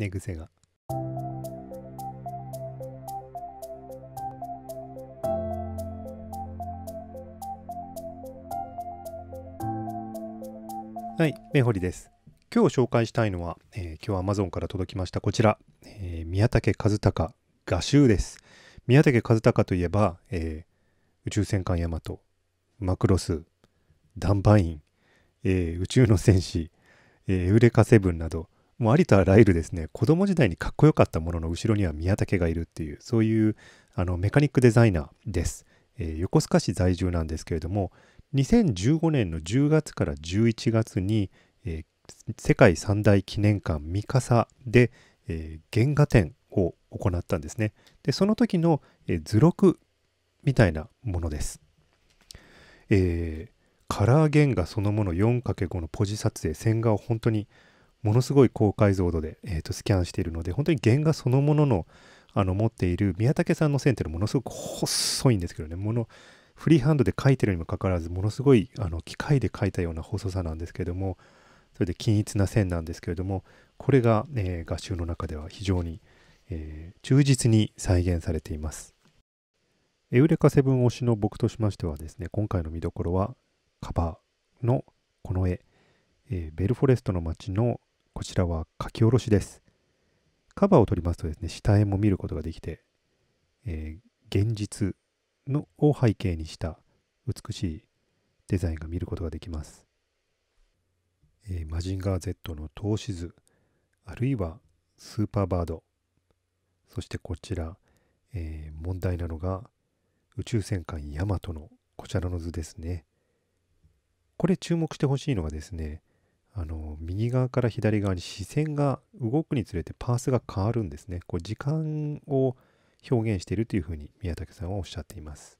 寝癖が。はい、根堀です。今日紹介したいのは、えー、今日アマゾンから届きましたこちら、えー、宮武和孝画集です。宮武和孝といえば、えー、宇宙戦艦ヤマト、マクロス、ダンバイン、え宇宙の戦士、えエウレカセブンなど、もうありとあらゆるですね、子供時代にかっこよかったものの後ろには宮武がいるっていう、そういうあのメカニックデザイナーです、えー、横須賀市在住なんですけれども、2015年の10月から11月に、えー、世界三大記念館三笠で、えー、原画展を行ったんですね。で、その時の、えー、図録みたいなものです。えー、カラー原画そのもの 4×5 のポジ撮影線画を本当にものすごい高解像度で、えー、とスキャンしているので本当に原画そのもののあの持っている宮武さんの線っていうのはものすごく細いんですけどねものフリーハンドで描いてるにもかかわらずものすごいあの機械で描いたような細さなんですけどもそれで均一な線なんですけれどもこれが、えー、集の中では非常に、えー、忠実に再現されています。エウレカセブン推しの僕としましてはですね今回の見どころはカバーのこの絵、えー、ベルフォレストの街のこちらは書き下ろしです。カバーを取りますとですね、下絵も見ることができて、えー、現実のを背景にした美しいデザインが見ることができます。えー、マジンガー Z の投資図、あるいはスーパーバード、そしてこちら、えー、問題なのが宇宙戦艦ヤマトのこちらの図ですね。これ注目してほしいのがですね、あの右側から左側に視線が動くにつれてパースが変わるんですね。こう時間を表現しているというふうに宮武さんはおっしゃっています。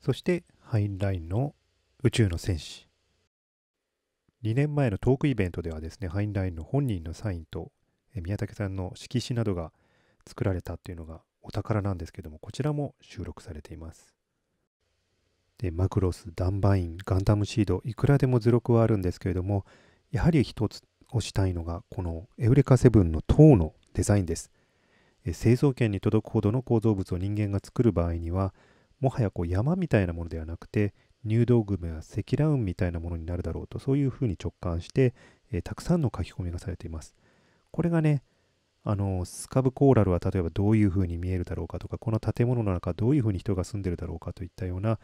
そしてハインラインの宇宙の戦士。2年前のトークイベントではですね、ハインラインの本人のサインと宮武さんの色紙などが作られたというのがお宝なんですけども、こちらも収録されています。でマクロスダンバインガンダムシードいくらでも図録はあるんですけれどもやはり一つ推したいのがこのエウレカセブンの塔のデザインです製造権に届くほどの構造物を人間が作る場合にはもはやこう山みたいなものではなくて入道雲や積乱雲みたいなものになるだろうとそういうふうに直感して、えー、たくさんの書き込みがされていますこれがねあのスカブコーラルは例えばどういうふうに見えるだろうかとかこの建物の中どういうふうに人が住んでるだろうかといったような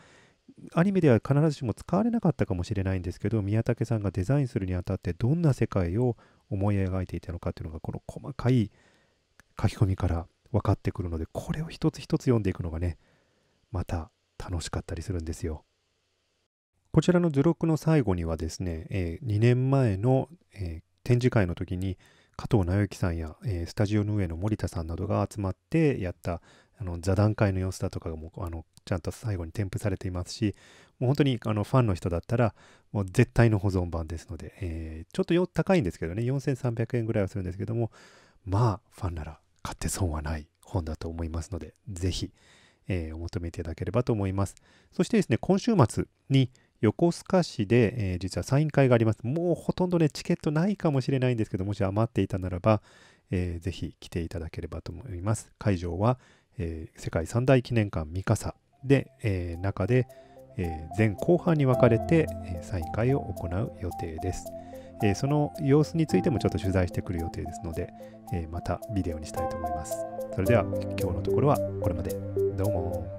アニメでは必ずしも使われなかったかもしれないんですけど宮武さんがデザインするにあたってどんな世界を思い描いていたのかっていうのがこの細かい書き込みから分かってくるのでこれを一つ一つ読んでいくのがねまた楽しかったりするんですよ。こちらの図録の最後にはですね、えー、2年前の、えー、展示会の時に加藤直之さんや、えー、スタジオの上の森田さんなどが集まってやったあの座談会の様子だとかがもうあのちゃんと最後に添付されていますし、もう本当にあのファンの人だったら、もう絶対の保存版ですので、えー、ちょっと高いんですけどね、4300円ぐらいはするんですけども、まあ、ファンなら買って損はない本だと思いますので、ぜひ、えー、お求めいただければと思います。そしてですね、今週末に横須賀市で、えー、実はサイン会があります。もうほとんどね、チケットないかもしれないんですけど、もし余っていたならば、えー、ぜひ来ていただければと思います。会場は、えー、世界三大記念館三笠で、えー、中で、えー、前後半に分かれて、えサイン会を行う予定です、えその様子についてもちょっと取材してくる予定ですので、えまたビデオにしたいと思いますそれでは今日のところはこれまでどうも